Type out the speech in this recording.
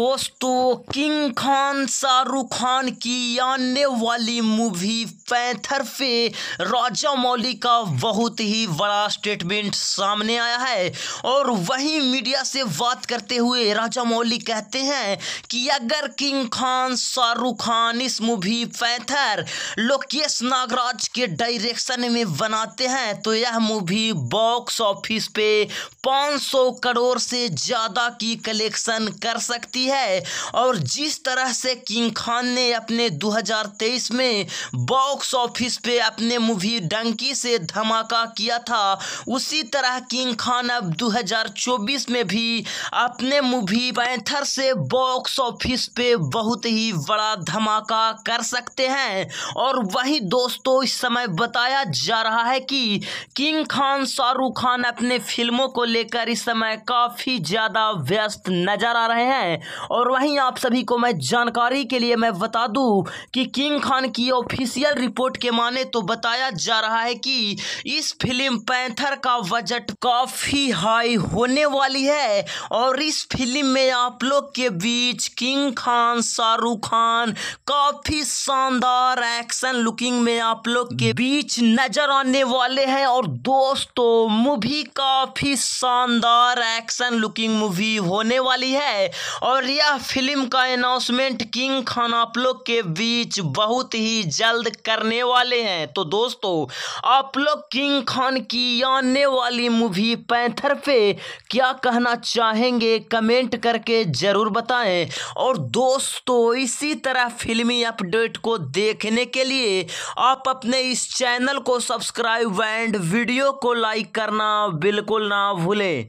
दोस्तों किंग खान शाहरुख खान की आने वाली मूवी पैंथर पे राजा मौली का बहुत ही बड़ा स्टेटमेंट सामने आया है और वहीं मीडिया से बात करते हुए राजा मौली कहते हैं कि अगर किंग खान शाहरुख खान इस मूवी पैंथर लोकेश नागराज के डायरेक्शन में बनाते हैं तो यह मूवी बॉक्स ऑफिस पे 500 करोड़ से ज़्यादा की कलेक्शन कर सकती है और जिस तरह से किंग खान ने अपने 2023 में बॉक्स ऑफिस पे अपने मूवी डंकी से धमाका किया था उसी तरह किंग खान अब 2024 में भी अपने मूवी पैंथर से बॉक्स ऑफिस पे बहुत ही बड़ा धमाका कर सकते हैं और वहीं दोस्तों इस समय बताया जा रहा है कि किंग खान शाहरुख खान अपने फिल्मों को लेकर इस समय काफ़ी ज़्यादा व्यस्त नजर आ रहे हैं और वहीं आप सभी को मैं जानकारी के लिए मैं बता दूं कि किंग खान की ऑफिशियल रिपोर्ट के माने तो बताया जा रहा है कि इस फिल्म पैंथर का बजट काफ़ी हाई होने वाली है और इस फिल्म में आप लोग के बीच किंग खान शाहरुख खान काफ़ी शानदार एक्शन लुकिंग में आप लोग के बीच नजर आने वाले हैं और दोस्तों मूवी काफ़ी शानदार एक्शन लुकिंग मूवी होने वाली है और मौर्या फिल्म का अनाउंसमेंट किंग खान आप लोग के बीच बहुत ही जल्द करने वाले हैं तो दोस्तों आप लोग किंग खान की आने वाली मूवी पैंथर पे क्या कहना चाहेंगे कमेंट करके ज़रूर बताएं और दोस्तों इसी तरह फिल्मी अपडेट को देखने के लिए आप अपने इस चैनल को सब्सक्राइब एंड वीडियो को लाइक करना बिल्कुल ना भूलें